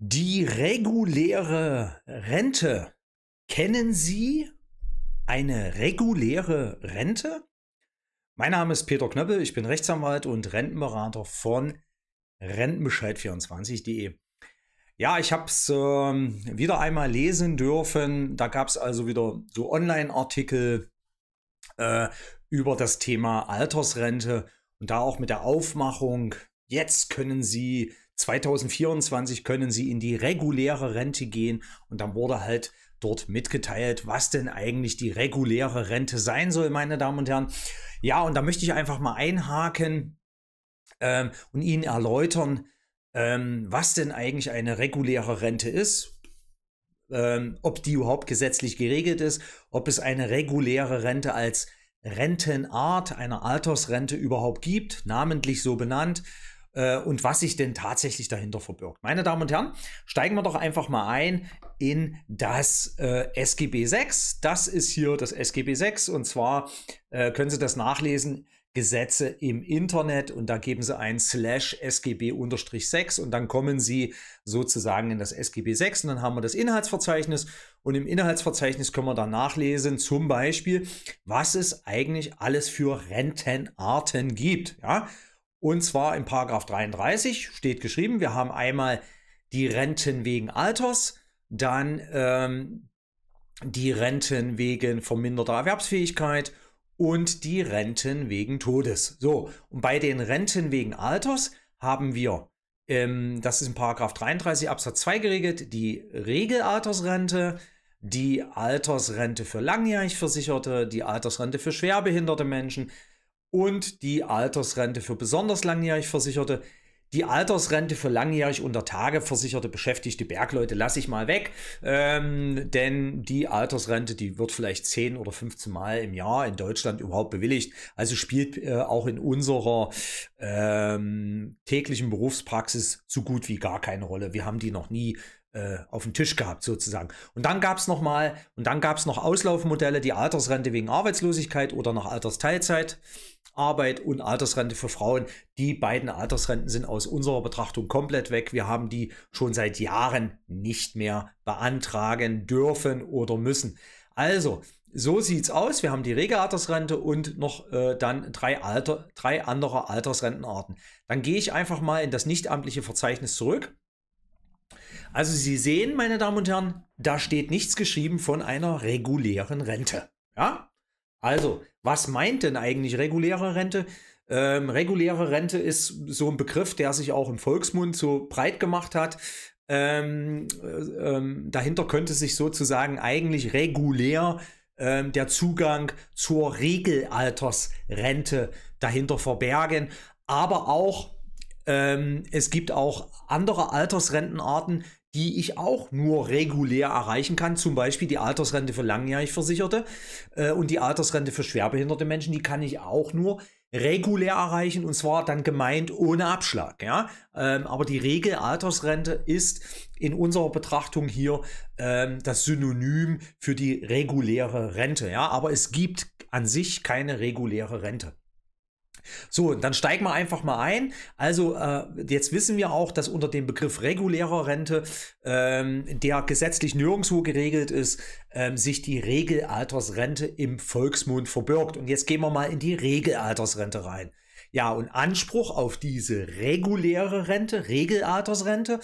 Die reguläre Rente. Kennen Sie eine reguläre Rente? Mein Name ist Peter Knöppel, ich bin Rechtsanwalt und Rentenberater von rentenbescheid24.de. Ja, ich habe es ähm, wieder einmal lesen dürfen. Da gab es also wieder so Online-Artikel äh, über das Thema Altersrente und da auch mit der Aufmachung. Jetzt können Sie 2024 können sie in die reguläre Rente gehen und dann wurde halt dort mitgeteilt, was denn eigentlich die reguläre Rente sein soll, meine Damen und Herren. Ja, und da möchte ich einfach mal einhaken ähm, und Ihnen erläutern, ähm, was denn eigentlich eine reguläre Rente ist, ähm, ob die überhaupt gesetzlich geregelt ist, ob es eine reguläre Rente als Rentenart, einer Altersrente überhaupt gibt, namentlich so benannt äh, und was sich denn tatsächlich dahinter verbirgt. Meine Damen und Herren, steigen wir doch einfach mal ein in das äh, SGB 6. Das ist hier das SGB 6 und zwar äh, können Sie das nachlesen. Gesetze im Internet und da geben Sie ein slash SGB-6 und dann kommen Sie sozusagen in das SGB 6 und dann haben wir das Inhaltsverzeichnis und im Inhaltsverzeichnis können wir dann nachlesen, zum Beispiel, was es eigentlich alles für Rentenarten gibt. Ja? Und zwar in Paragraph 33 steht geschrieben, wir haben einmal die Renten wegen Alters, dann ähm, die Renten wegen verminderter Erwerbsfähigkeit und die Renten wegen Todes. So, und bei den Renten wegen Alters haben wir, ähm, das ist in Paragraph 33 Absatz 2 geregelt, die Regelaltersrente, die Altersrente für langjährig Versicherte, die Altersrente für schwerbehinderte Menschen, und die Altersrente für besonders langjährig Versicherte. Die Altersrente für langjährig unter Tage versicherte beschäftigte Bergleute lasse ich mal weg, ähm, denn die Altersrente, die wird vielleicht 10 oder 15 Mal im Jahr in Deutschland überhaupt bewilligt. Also spielt äh, auch in unserer ähm, täglichen Berufspraxis so gut wie gar keine Rolle. Wir haben die noch nie äh, auf dem Tisch gehabt sozusagen. Und dann gab es noch und dann gab es noch Auslaufmodelle, die Altersrente wegen Arbeitslosigkeit oder nach Altersteilzeit. Arbeit und Altersrente für Frauen. Die beiden Altersrenten sind aus unserer Betrachtung komplett weg. Wir haben die schon seit Jahren nicht mehr beantragen dürfen oder müssen. Also, so sieht's aus. Wir haben die rege Altersrente und noch äh, dann drei, Alter, drei andere Altersrentenarten. Dann gehe ich einfach mal in das nichtamtliche Verzeichnis zurück also Sie sehen, meine Damen und Herren, da steht nichts geschrieben von einer regulären Rente. Ja? Also, was meint denn eigentlich reguläre Rente? Ähm, reguläre Rente ist so ein Begriff, der sich auch im Volksmund so breit gemacht hat. Ähm, äh, ähm, dahinter könnte sich sozusagen eigentlich regulär ähm, der Zugang zur Regelaltersrente dahinter verbergen. Aber auch, ähm, es gibt auch andere Altersrentenarten, die ich auch nur regulär erreichen kann. Zum Beispiel die Altersrente für langjährig Versicherte äh, und die Altersrente für schwerbehinderte Menschen, die kann ich auch nur regulär erreichen und zwar dann gemeint ohne Abschlag. Ja? Ähm, aber die Regel Altersrente ist in unserer Betrachtung hier ähm, das Synonym für die reguläre Rente. Ja? Aber es gibt an sich keine reguläre Rente. So, dann steigen wir einfach mal ein. Also äh, jetzt wissen wir auch, dass unter dem Begriff regulärer Rente, ähm, der gesetzlich nirgendwo geregelt ist, ähm, sich die Regelaltersrente im Volksmund verbirgt. Und jetzt gehen wir mal in die Regelaltersrente rein. Ja, und Anspruch auf diese reguläre Rente, Regelaltersrente,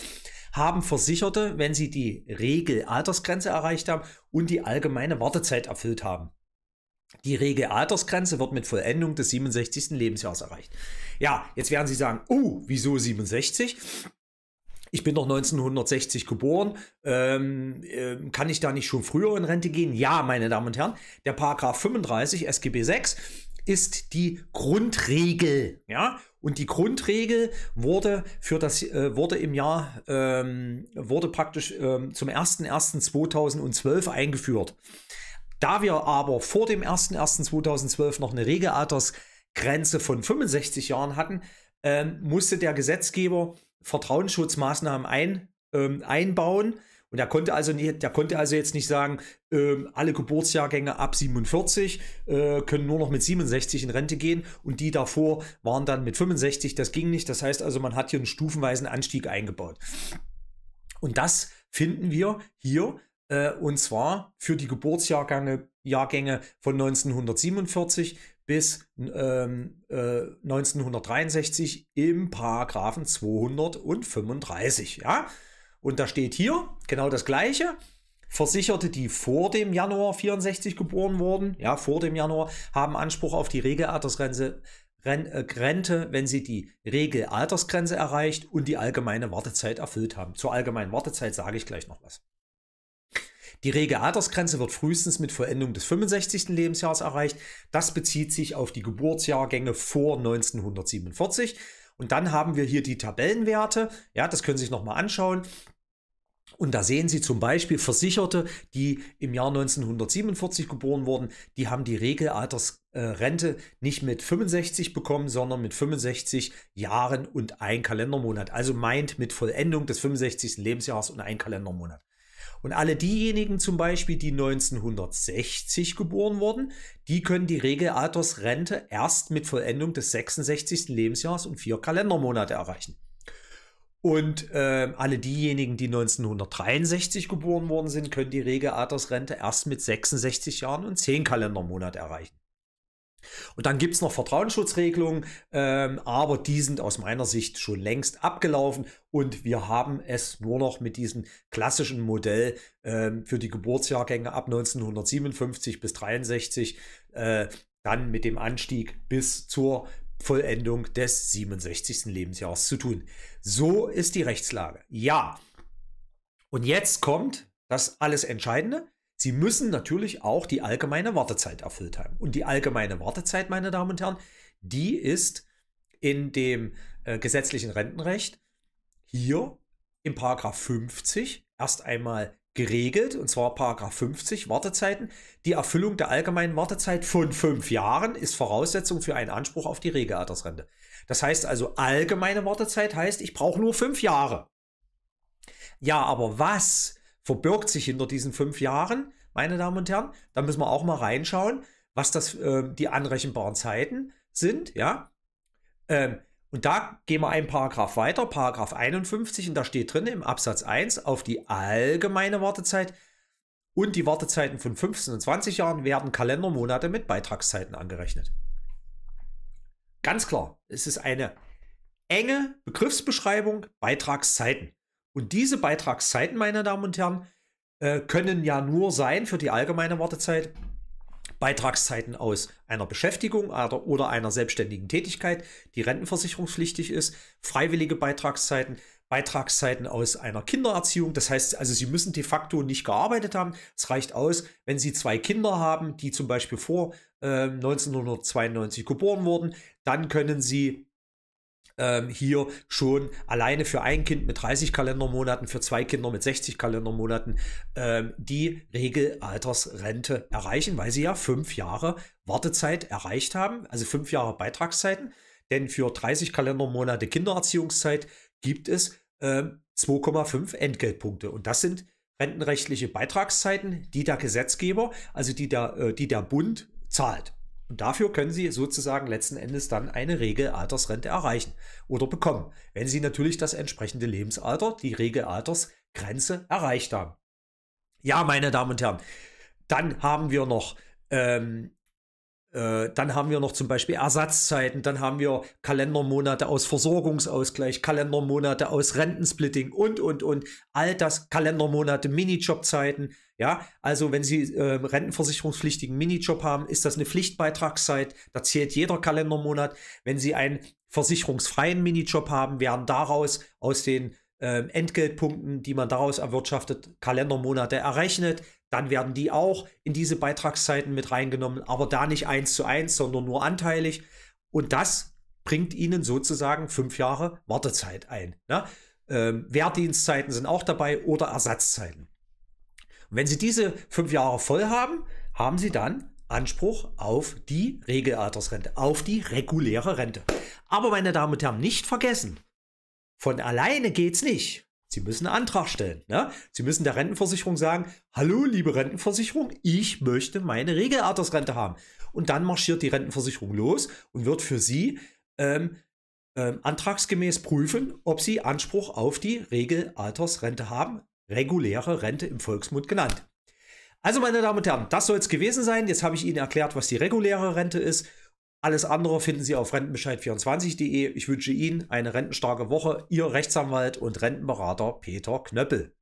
haben Versicherte, wenn sie die Regelaltersgrenze erreicht haben und die allgemeine Wartezeit erfüllt haben. Die rege Altersgrenze wird mit Vollendung des 67. Lebensjahres erreicht. Ja, jetzt werden Sie sagen, oh, uh, wieso 67? ich bin doch 1960 geboren, ähm, äh, kann ich da nicht schon früher in Rente gehen? Ja, meine Damen und Herren, der Paragraph 35 SGB 6 ist die Grundregel, ja? Und die Grundregel wurde für das äh, wurde im Jahr ähm, wurde praktisch ähm, zum 01.01.2012 eingeführt. Da wir aber vor dem 01.01.2012 noch eine Regelaltersgrenze von 65 Jahren hatten, ähm, musste der Gesetzgeber Vertrauensschutzmaßnahmen ein, ähm, einbauen. Und er konnte also, nicht, der konnte also jetzt nicht sagen, ähm, alle Geburtsjahrgänge ab 47 äh, können nur noch mit 67 in Rente gehen und die davor waren dann mit 65. Das ging nicht. Das heißt also, man hat hier einen stufenweisen Anstieg eingebaut. Und das finden wir hier äh, und zwar für die Geburtsjahrgänge Jahrgänge von 1947 bis ähm, äh, 1963 im Paragraphen 235. Ja? Und da steht hier genau das Gleiche. Versicherte, die vor dem Januar 64 geboren wurden, ja, vor dem Januar, haben Anspruch auf die Regelaltersgrenze äh, Rente, wenn sie die Regelaltersgrenze erreicht und die allgemeine Wartezeit erfüllt haben. Zur allgemeinen Wartezeit sage ich gleich noch was. Die rege Altersgrenze wird frühestens mit Vollendung des 65. Lebensjahres erreicht. Das bezieht sich auf die Geburtsjahrgänge vor 1947. Und dann haben wir hier die Tabellenwerte. Ja, das können Sie sich nochmal anschauen. Und da sehen Sie zum Beispiel Versicherte, die im Jahr 1947 geboren wurden, die haben die Regelaltersrente äh, nicht mit 65 bekommen, sondern mit 65 Jahren und ein Kalendermonat. Also meint mit Vollendung des 65. Lebensjahres und ein Kalendermonat. Und alle diejenigen zum Beispiel, die 1960 geboren wurden, die können die Regelaltersrente erst mit Vollendung des 66. Lebensjahres und vier Kalendermonate erreichen. Und äh, alle diejenigen, die 1963 geboren worden sind, können die Regelaltersrente erst mit 66 Jahren und zehn Kalendermonate erreichen. Und dann gibt es noch Vertrauensschutzregelungen, ähm, aber die sind aus meiner Sicht schon längst abgelaufen und wir haben es nur noch mit diesem klassischen Modell ähm, für die Geburtsjahrgänge ab 1957 bis 63, äh, dann mit dem Anstieg bis zur Vollendung des 67. Lebensjahres zu tun. So ist die Rechtslage. Ja. Und jetzt kommt das alles Entscheidende. Sie müssen natürlich auch die allgemeine Wartezeit erfüllt haben. Und die allgemeine Wartezeit, meine Damen und Herren, die ist in dem äh, gesetzlichen Rentenrecht hier im Paragraph 50 erst einmal geregelt, und zwar Paragraph 50 Wartezeiten. Die Erfüllung der allgemeinen Wartezeit von fünf Jahren ist Voraussetzung für einen Anspruch auf die Regelaltersrente. Das heißt also, allgemeine Wartezeit heißt, ich brauche nur fünf Jahre. Ja, aber was verbirgt sich hinter diesen fünf Jahren, meine Damen und Herren. Da müssen wir auch mal reinschauen, was das äh, die anrechenbaren Zeiten sind, ja. Ähm, und da gehen wir einen Paragraph weiter, Paragraph 51, und da steht drin im Absatz 1 auf die allgemeine Wartezeit und die Wartezeiten von 15 und 20 Jahren werden Kalendermonate mit Beitragszeiten angerechnet. Ganz klar, es ist eine enge Begriffsbeschreibung Beitragszeiten. Und diese Beitragszeiten, meine Damen und Herren, äh, können ja nur sein für die allgemeine Wartezeit Beitragszeiten aus einer Beschäftigung oder einer selbstständigen Tätigkeit, die rentenversicherungspflichtig ist, freiwillige Beitragszeiten, Beitragszeiten aus einer Kindererziehung. Das heißt also, Sie müssen de facto nicht gearbeitet haben. Es reicht aus, wenn Sie zwei Kinder haben, die zum Beispiel vor äh, 1992 geboren wurden, dann können Sie ähm, hier schon alleine für ein Kind mit 30 Kalendermonaten, für zwei Kinder mit 60 Kalendermonaten ähm, die Regelaltersrente erreichen, weil sie ja fünf Jahre Wartezeit erreicht haben, also fünf Jahre Beitragszeiten. Denn für 30 Kalendermonate Kindererziehungszeit gibt es ähm, 2,5 Entgeltpunkte. Und das sind rentenrechtliche Beitragszeiten, die der Gesetzgeber, also die der, äh, die der Bund zahlt. Und dafür können Sie sozusagen letzten Endes dann eine Regelaltersrente erreichen oder bekommen, wenn Sie natürlich das entsprechende Lebensalter, die Regelaltersgrenze erreicht haben. Ja, meine Damen und Herren, dann haben wir noch ähm, äh, dann haben wir noch zum Beispiel Ersatzzeiten, dann haben wir Kalendermonate aus Versorgungsausgleich, Kalendermonate aus Rentensplitting und, und, und. All das, Kalendermonate, Minijobzeiten. Ja, also wenn Sie äh, rentenversicherungspflichtigen Minijob haben, ist das eine Pflichtbeitragszeit. Da zählt jeder Kalendermonat. Wenn Sie einen versicherungsfreien Minijob haben, werden daraus aus den äh, Entgeltpunkten, die man daraus erwirtschaftet, Kalendermonate errechnet dann werden die auch in diese Beitragszeiten mit reingenommen, aber da nicht eins zu eins, sondern nur anteilig. Und das bringt ihnen sozusagen fünf Jahre Wartezeit ein. Ne? Ähm, Wehrdienstzeiten sind auch dabei oder Ersatzzeiten. Und wenn sie diese fünf Jahre voll haben, haben sie dann Anspruch auf die Regelaltersrente, auf die reguläre Rente. Aber meine Damen und Herren, nicht vergessen, von alleine geht's nicht. Sie müssen einen Antrag stellen. Ne? Sie müssen der Rentenversicherung sagen, hallo liebe Rentenversicherung, ich möchte meine Regelaltersrente haben. Und dann marschiert die Rentenversicherung los und wird für Sie ähm, ähm, antragsgemäß prüfen, ob Sie Anspruch auf die Regelaltersrente haben. Reguläre Rente im Volksmund genannt. Also meine Damen und Herren, das soll es gewesen sein. Jetzt habe ich Ihnen erklärt, was die reguläre Rente ist. Alles andere finden Sie auf rentenbescheid24.de. Ich wünsche Ihnen eine rentenstarke Woche. Ihr Rechtsanwalt und Rentenberater Peter Knöppel.